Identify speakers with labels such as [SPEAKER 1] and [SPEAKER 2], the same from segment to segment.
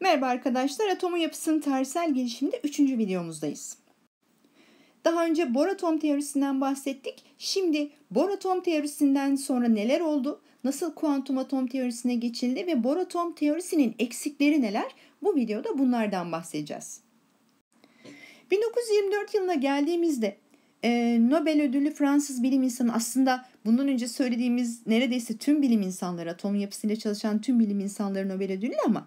[SPEAKER 1] Merhaba arkadaşlar, atomun yapısının tarihsel gelişiminde 3. videomuzdayız. Daha önce bor atom teorisinden bahsettik. Şimdi bor atom teorisinden sonra neler oldu? Nasıl kuantum atom teorisine geçildi ve bor atom teorisinin eksikleri neler? Bu videoda bunlardan bahsedeceğiz. 1924 yılına geldiğimizde e, Nobel ödüllü Fransız bilim insanı aslında bundan önce söylediğimiz neredeyse tüm bilim insanları atom yapısıyla çalışan tüm bilim insanları Nobel ödüllü ama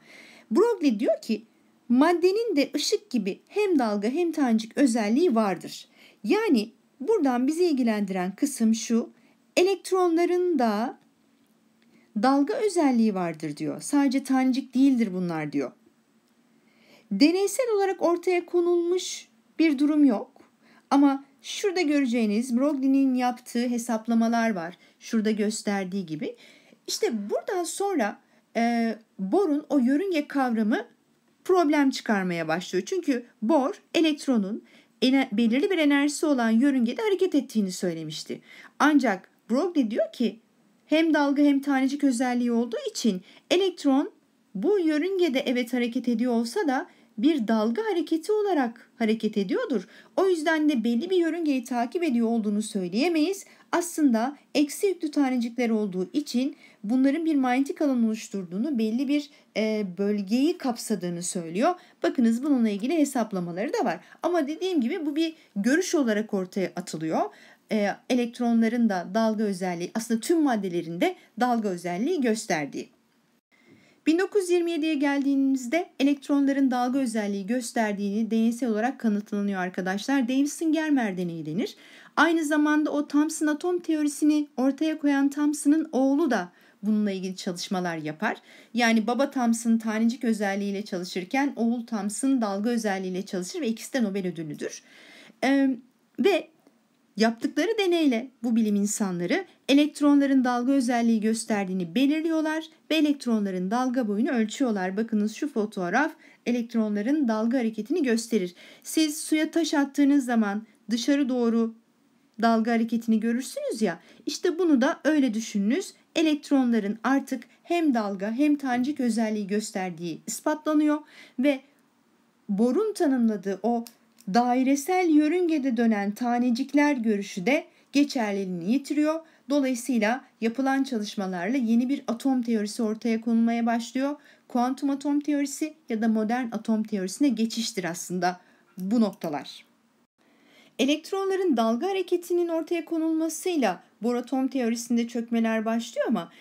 [SPEAKER 1] Broglie diyor ki maddenin de ışık gibi hem dalga hem tanecik özelliği vardır. Yani buradan bizi ilgilendiren kısım şu elektronların da dalga özelliği vardır diyor. Sadece tanecik değildir bunlar diyor. Deneysel olarak ortaya konulmuş bir durum yok. Ama şurada göreceğiniz Broglie'nin yaptığı hesaplamalar var. Şurada gösterdiği gibi. İşte buradan sonra e, borun o yörünge kavramı problem çıkarmaya başlıyor. Çünkü bor elektronun belirli bir enerjisi olan yörüngede hareket ettiğini söylemişti. Ancak Broglie diyor ki hem dalga hem tanecik özelliği olduğu için elektron bu yörüngede evet hareket ediyor olsa da bir dalga hareketi olarak hareket ediyordur. O yüzden de belli bir yörüngeyi takip ediyor olduğunu söyleyemeyiz. Aslında eksi yüklü tanecikler olduğu için bunların bir manyetik alan oluşturduğunu, belli bir e, bölgeyi kapsadığını söylüyor. Bakınız bununla ilgili hesaplamaları da var. Ama dediğim gibi bu bir görüş olarak ortaya atılıyor e, elektronların da dalga özelliği aslında tüm maddelerinde dalga özelliği gösterdiği. 1927'ye geldiğimizde elektronların dalga özelliği gösterdiğini deneysel olarak kanıtlanıyor arkadaşlar. Davison-Germer deneyi denir. Aynı zamanda o Thomson atom teorisini ortaya koyan Thomson'ın oğlu da bununla ilgili çalışmalar yapar. Yani baba Thomson tanecik özelliğiyle çalışırken oğul Thomson dalga özelliğiyle çalışır ve ikisi de Nobel ödülüdür. Ee, ve Yaptıkları deneyle bu bilim insanları elektronların dalga özelliği gösterdiğini belirliyorlar ve elektronların dalga boyunu ölçüyorlar. Bakınız şu fotoğraf elektronların dalga hareketini gösterir. Siz suya taş attığınız zaman dışarı doğru dalga hareketini görürsünüz ya. İşte bunu da öyle düşününüz. Elektronların artık hem dalga hem tancik özelliği gösterdiği ispatlanıyor ve Bor'un tanımladığı o dairesel yörüngede dönen tanecikler görüşü de geçerliliğini yitiriyor. Dolayısıyla yapılan çalışmalarla yeni bir atom teorisi ortaya konulmaya başlıyor. Kuantum atom teorisi ya da modern atom teorisine geçiştir aslında bu noktalar. Elektronların dalga hareketinin ortaya konulmasıyla bor atom teorisinde çökmeler başlıyor ama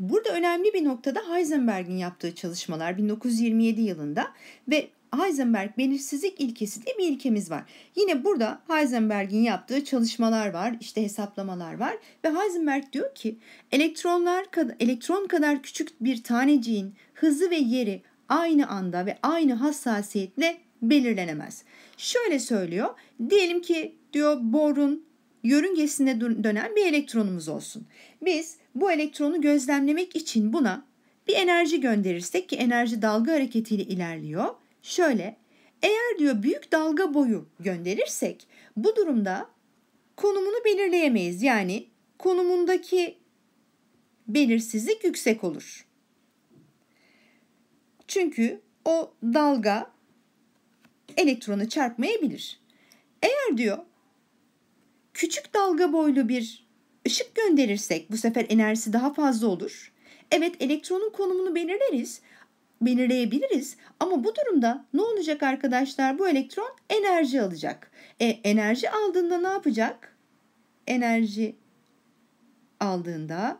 [SPEAKER 1] burada önemli bir noktada Heisenberg'in yaptığı çalışmalar 1927 yılında ve Heisenberg belirsizlik ilkesi diye bir ilkemiz var. Yine burada Heisenberg'in yaptığı çalışmalar var, işte hesaplamalar var ve Heisenberg diyor ki elektronlar elektron kadar küçük bir taneciğin hızı ve yeri aynı anda ve aynı hassasiyetle belirlenemez. Şöyle söylüyor. Diyelim ki diyor borun yörüngesinde dönen bir elektronumuz olsun. Biz bu elektronu gözlemlemek için buna bir enerji gönderirsek ki enerji dalga hareketiyle ilerliyor. Şöyle eğer diyor büyük dalga boyu gönderirsek bu durumda konumunu belirleyemeyiz. Yani konumundaki belirsizlik yüksek olur. Çünkü o dalga elektronu çarpmayabilir. Eğer diyor küçük dalga boylu bir ışık gönderirsek bu sefer enerjisi daha fazla olur. Evet elektronun konumunu belirleriz belirleyebiliriz. Ama bu durumda ne olacak arkadaşlar? Bu elektron enerji alacak. E, enerji aldığında ne yapacak? Enerji aldığında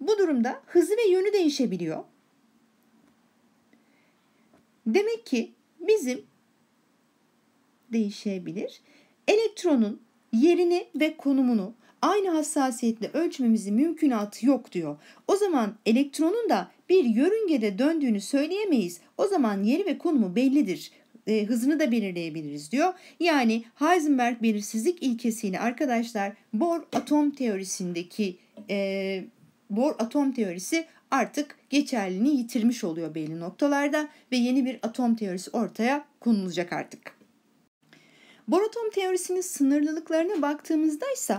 [SPEAKER 1] bu durumda hızı ve yönü değişebiliyor. Demek ki bizim değişebilir. Elektronun yerini ve konumunu aynı hassasiyetle ölçmemizin mümkünatı yok diyor. O zaman elektronun da bir yörüngede döndüğünü söyleyemeyiz. O zaman yeri ve konumu bellidir e, hızını da belirleyebiliriz diyor. Yani Heisenberg belirsizlik ilkesini arkadaşlar Bohr atom teorisindeki e, Bohr atom teorisi artık geçerliliğini yitirmiş oluyor belli noktalarda ve yeni bir atom teorisi ortaya konulacak artık. Bohr atom teorisinin sınırlılıklarına baktığımızda ise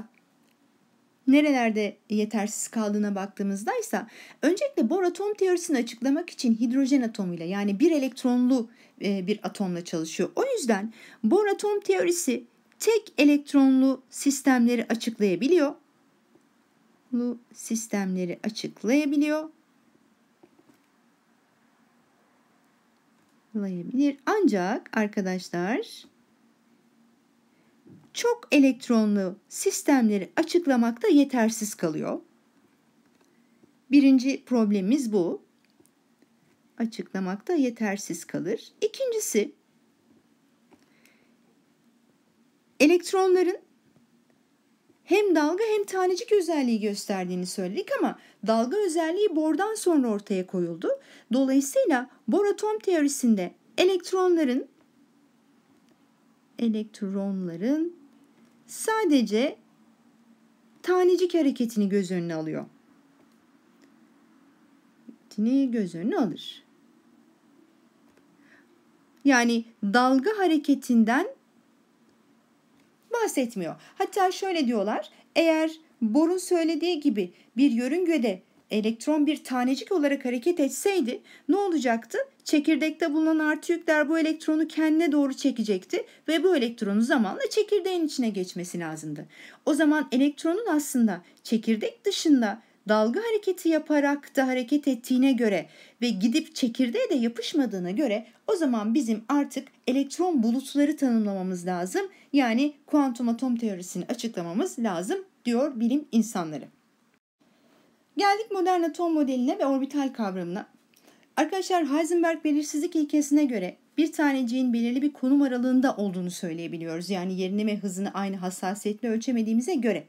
[SPEAKER 1] nerelerde yetersiz kaldığına baktığımızda ise öncelikle bor atom teorisini açıklamak için hidrojen atomuyla yani bir elektronlu e, bir atomla çalışıyor. O yüzden bor atom teorisi tek elektronlu sistemleri açıklayabiliyor. Sistemleri açıklayabiliyor. Ancak arkadaşlar çok elektronlu sistemleri açıklamakta yetersiz kalıyor. Birinci problemimiz bu. Açıklamakta yetersiz kalır. İkincisi elektronların hem dalga hem tanecik özelliği gösterdiğini söyledik ama dalga özelliği Bohr'dan sonra ortaya koyuldu. Dolayısıyla Bohr atom teorisinde elektronların elektronların sadece tanecik hareketini göz önüne alıyor. Hareketini göz önüne alır. Yani dalga hareketinden bahsetmiyor. Hatta şöyle diyorlar. Eğer Bor'un söylediği gibi bir yörüngede elektron bir tanecik olarak hareket etseydi ne olacaktı? Çekirdekte bulunan artı yükler bu elektronu kendine doğru çekecekti ve bu elektronu zamanla çekirdeğin içine geçmesi lazımdı. O zaman elektronun aslında çekirdek dışında dalga hareketi yaparak da hareket ettiğine göre ve gidip çekirdeğe de yapışmadığına göre o zaman bizim artık elektron bulutları tanımlamamız lazım. Yani kuantum atom teorisini açıklamamız lazım diyor bilim insanları. Geldik modern atom modeline ve orbital kavramına. Arkadaşlar Heisenberg belirsizlik ilkesine göre bir taneciğin belirli bir konum aralığında olduğunu söyleyebiliyoruz. Yani yerini ve hızını aynı hassasiyetle ölçemediğimize göre.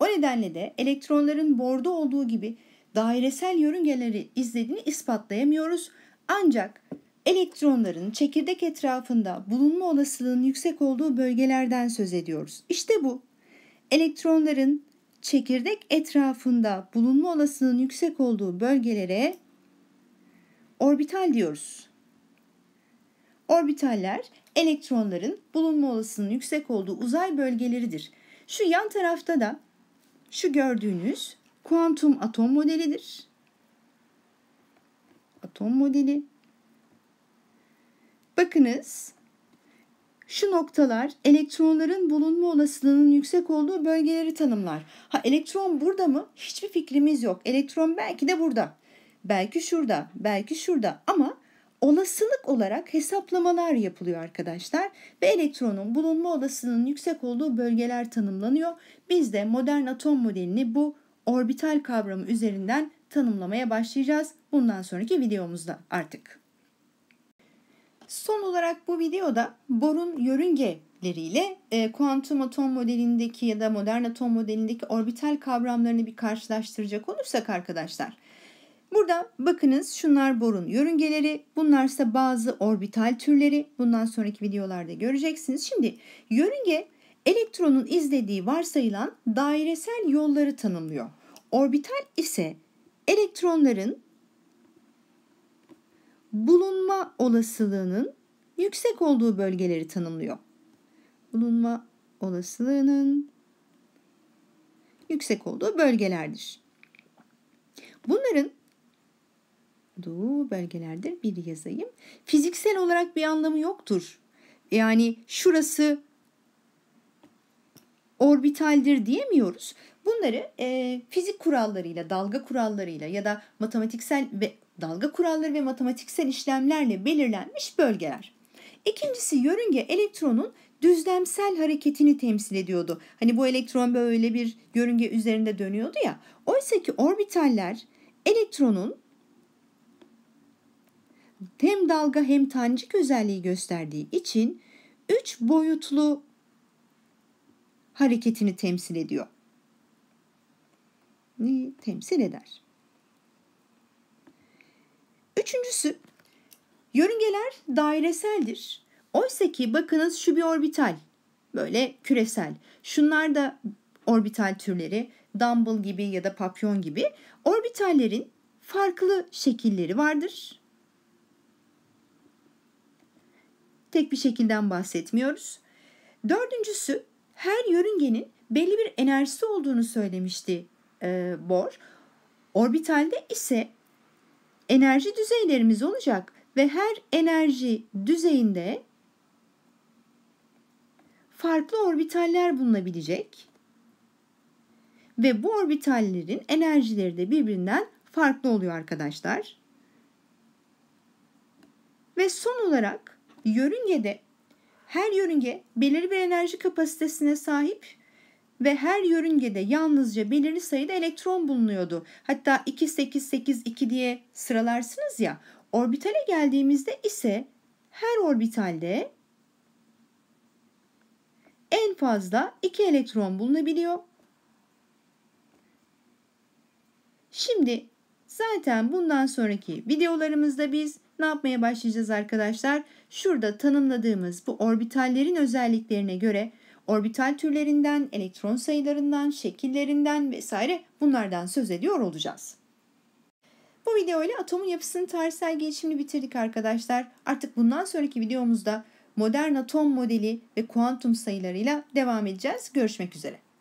[SPEAKER 1] O nedenle de elektronların borda olduğu gibi dairesel yörüngeleri izlediğini ispatlayamıyoruz. Ancak elektronların çekirdek etrafında bulunma olasılığının yüksek olduğu bölgelerden söz ediyoruz. İşte bu elektronların çekirdek etrafında bulunma olasılığının yüksek olduğu bölgelere orbital diyoruz. Orbitaller elektronların bulunma olasılığının yüksek olduğu uzay bölgeleridir. Şu yan tarafta da şu gördüğünüz kuantum atom modelidir. Atom modeli. Bakınız şu noktalar elektronların bulunma olasılığının yüksek olduğu bölgeleri tanımlar. Ha elektron burada mı? Hiçbir fikrimiz yok. Elektron belki de burada. Belki şurada, belki şurada ama olasılık olarak hesaplamalar yapılıyor arkadaşlar ve elektronun bulunma olasılığının yüksek olduğu bölgeler tanımlanıyor. Biz de modern atom modelini bu orbital kavramı üzerinden tanımlamaya başlayacağız bundan sonraki videomuzda artık. Son olarak bu videoda borun yörüngeleriyle e, kuantum atom modelindeki ya da modern atom modelindeki orbital kavramlarını bir karşılaştıracak olursak arkadaşlar. Burada bakınız şunlar borun yörüngeleri, bunlar ise bazı orbital türleri. Bundan sonraki videolarda göreceksiniz. Şimdi yörünge elektronun izlediği varsayılan dairesel yolları tanımlıyor. Orbital ise elektronların bulunma olasılığının yüksek olduğu bölgeleri tanımlıyor. Bulunma olasılığının yüksek olduğu bölgelerdir. Bunların olduğu bölgelerdir bir yazayım. Fiziksel olarak bir anlamı yoktur. Yani şurası orbitaldir diyemiyoruz. Bunları e, fizik kurallarıyla, dalga kurallarıyla ya da matematiksel ve dalga kuralları ve matematiksel işlemlerle belirlenmiş bölgeler. İkincisi yörünge elektronun düzlemsel hareketini temsil ediyordu. Hani bu elektron böyle bir yörünge üzerinde dönüyordu ya. Oysa ki orbitaller elektronun hem dalga hem tancik özelliği gösterdiği için üç boyutlu hareketini temsil ediyor. Temsil eder. Üçüncüsü, yörüngeler daireseldir. Oysa ki bakınız şu bir orbital, böyle küresel. Şunlar da orbital türleri, dumbbell gibi ya da papyon gibi. Orbitallerin farklı şekilleri vardır. Tek bir şekilden bahsetmiyoruz. Dördüncüsü, her yörüngenin belli bir enerjisi olduğunu söylemişti e, Bohr. Orbitalde ise enerji düzeylerimiz olacak ve her enerji düzeyinde farklı orbitaller bulunabilecek ve bu orbitallerin enerjileri de birbirinden farklı oluyor arkadaşlar. Ve son olarak yörüngede her yörünge belirli bir enerji kapasitesine sahip ve her yörüngede yalnızca belirli sayıda elektron bulunuyordu. Hatta 2 8 8 2 diye sıralarsınız ya. Orbitale geldiğimizde ise her orbitalde en fazla 2 elektron bulunabiliyor. Şimdi zaten bundan sonraki videolarımızda biz ne yapmaya başlayacağız arkadaşlar? Şurada tanımladığımız bu orbitallerin özelliklerine göre orbital türlerinden, elektron sayılarından, şekillerinden vesaire bunlardan söz ediyor olacağız. Bu video ile atomun yapısının tarihsel gelişimini bitirdik arkadaşlar. Artık bundan sonraki videomuzda modern atom modeli ve kuantum sayılarıyla devam edeceğiz. Görüşmek üzere.